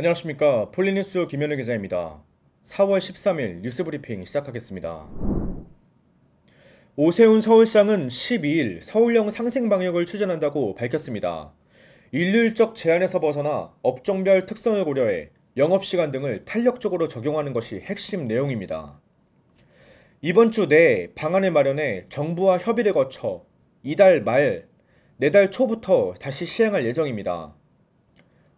안녕하십니까 폴리뉴스 김현우 기자입니다. 4월 13일 뉴스 브리핑 시작하겠습니다. 오세훈 서울시장은 12일 서울형 상생 방역을 추진한다고 밝혔습니다. 일률적 제한에서 벗어나 업종별 특성을 고려해 영업시간 등을 탄력적으로 적용하는 것이 핵심 내용입니다. 이번 주 내에 방안을 마련해 정부와 협의를 거쳐 이달 말, 내달 초부터 다시 시행할 예정입니다.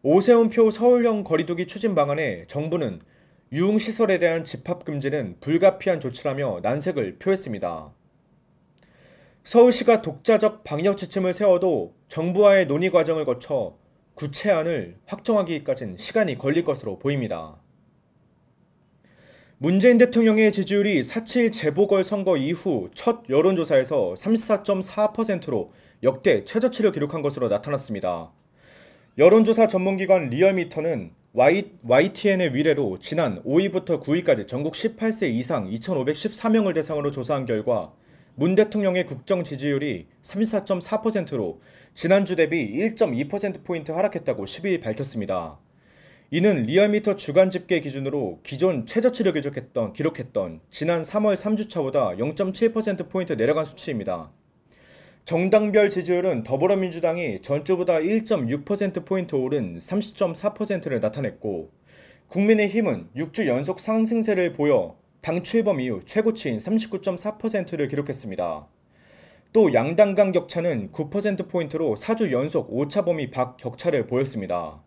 오세훈표 서울형 거리두기 추진 방안에 정부는 유흥시설에 대한 집합금지는 불가피한 조치라며 난색을 표했습니다. 서울시가 독자적 방역 지침을 세워도 정부와의 논의 과정을 거쳐 구체안을 확정하기까지는 시간이 걸릴 것으로 보입니다. 문재인 대통령의 지지율이 4.7 재보궐선거 이후 첫 여론조사에서 34.4%로 역대 최저치를 기록한 것으로 나타났습니다. 여론조사 전문기관 리얼미터는 YTN의 위례로 지난 5위부터 9위까지 전국 18세 이상 2,514명을 대상으로 조사한 결과 문 대통령의 국정 지지율이 34.4%로 지난주 대비 1.2%포인트 하락했다고 12일 밝혔습니다. 이는 리얼미터 주간 집계 기준으로 기존 최저치를 기록했던, 기록했던 지난 3월 3주차보다 0.7%포인트 내려간 수치입니다. 정당별 지지율은 더불어민주당이 전주보다 1.6%포인트 오른 30.4%를 나타냈고 국민의힘은 6주 연속 상승세를 보여 당 출범 이후 최고치인 39.4%를 기록했습니다. 또 양당 간 격차는 9%포인트로 4주 연속 오차범위 밖 격차를 보였습니다.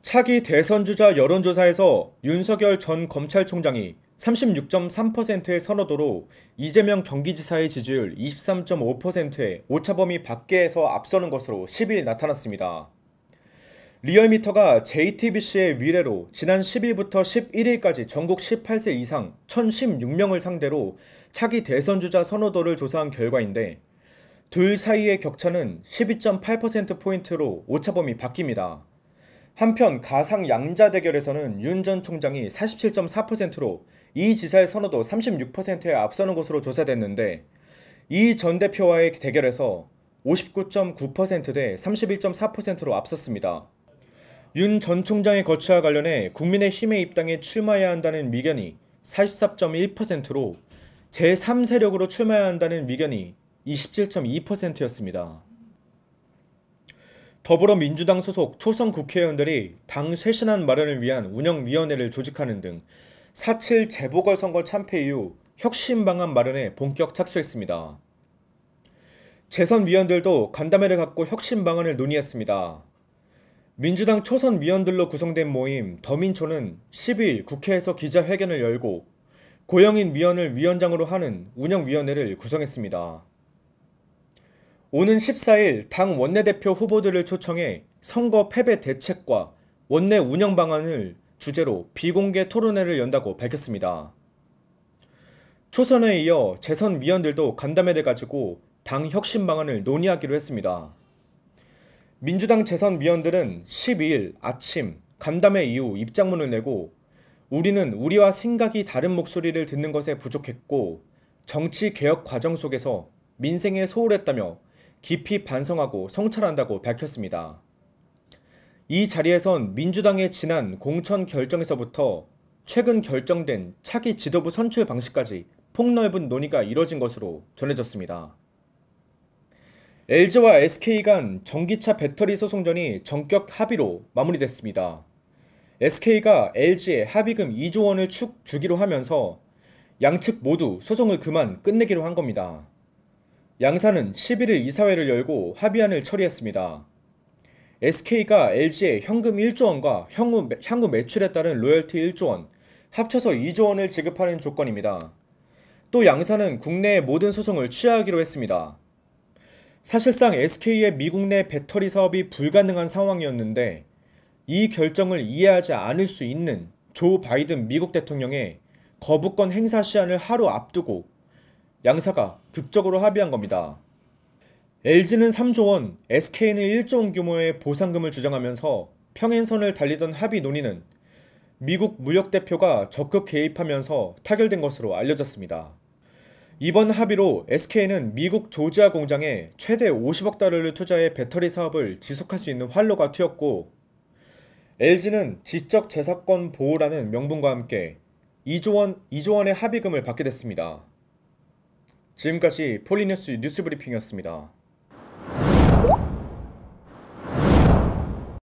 차기 대선주자 여론조사에서 윤석열 전 검찰총장이 36.3%의 선호도로 이재명 경기지사의 지지율 23.5%의 오차범위 밖에서 앞서는 것으로 10일 나타났습니다. 리얼미터가 JTBC의 위례로 지난 10일부터 11일까지 전국 18세 이상 1016명을 상대로 차기 대선주자 선호도를 조사한 결과인데 둘 사이의 격차는 12.8%포인트로 오차범위 바뀝니다. 한편 가상 양자 대결에서는 윤 전 총장이 47.4%로 이 지사의 선호도 36%에 앞서는 것으로 조사됐는데 이 전 대표와의 대결에서 59.9%대 31.4%로 앞섰습니다. 윤 전 총장의 거취와 관련해 국민의힘의 입당에 출마해야 한다는 의견이 44.1%로 제3세력으로 출마해야 한다는 의견이 27.2%였습니다. 더불어민주당 소속 초선 국회의원들이 당 쇄신안 마련을 위한 운영위원회를 조직하는 등 4.7 재보궐선거 참패 이후 혁신 방안 마련에 본격 착수했습니다. 재선 위원들도 간담회를 갖고 혁신 방안을 논의했습니다. 민주당 초선 위원들로 구성된 모임 더민초는 12일 국회에서 기자회견을 열고 고영인 위원을 위원장으로 하는 운영위원회를 구성했습니다. 오는 14일 당 원내대표 후보들을 초청해 선거 패배 대책과 원내 운영 방안을 주제로 비공개 토론회를 연다고 밝혔습니다. 초선에 이어 재선 위원들도 간담회를 가지고 당 혁신 방안을 논의하기로 했습니다. 민주당 재선 위원들은 12일 아침 간담회 이후 입장문을 내고 우리는 우리와 생각이 다른 목소리를 듣는 것에 부족했고 정치 개혁 과정 속에서 민생에 소홀했다며 깊이 반성하고 성찰한다고 밝혔습니다. 이 자리에선 민주당의 지난 공천 결정에서부터 최근 결정된 차기 지도부 선출 방식까지 폭넓은 논의가 이뤄진 것으로 전해졌습니다. LG와 SK 간 전기차 배터리 소송전이 전격 합의로 마무리됐습니다. SK가 LG에 합의금 2조 원을 축 주기로 하면서 양측 모두 소송을 그만 끝내기로 한 겁니다. 양산은 11일 이사회를 열고 합의안을 처리했습니다. SK가 LG에 현금 1조 원과 향후, 향후 매출에 따른 로열티 1조 원, 합쳐서 2조 원을 지급하는 조건입니다. 또양산은 국내의 모든 소송을 취하하기로 했습니다. 사실상 SK의 미국 내 배터리 사업이 불가능한 상황이었는데 이 결정을 이해하지 않을 수 있는 조 바이든 미국 대통령의 거부권 행사 시한을 하루 앞두고 양사가 극적으로 합의한 겁니다. LG는 3조 원, SK는 1조 원 규모의 보상금을 주장하면서 평행선을 달리던 합의 논의는 미국 무역 대표가 적극 개입하면서 타결된 것으로 알려졌습니다. 이번 합의로 SK는 미국 조지아 공장에 최대 50억 달러를 투자해 배터리 사업을 지속할 수 있는 활로가 트였고 LG는 지적 재사권 보호라는 명분과 함께 2조 원 2조 원의 합의금을 받게 됐습니다. 지금까지 폴리뉴스 뉴스브리핑이었습니다.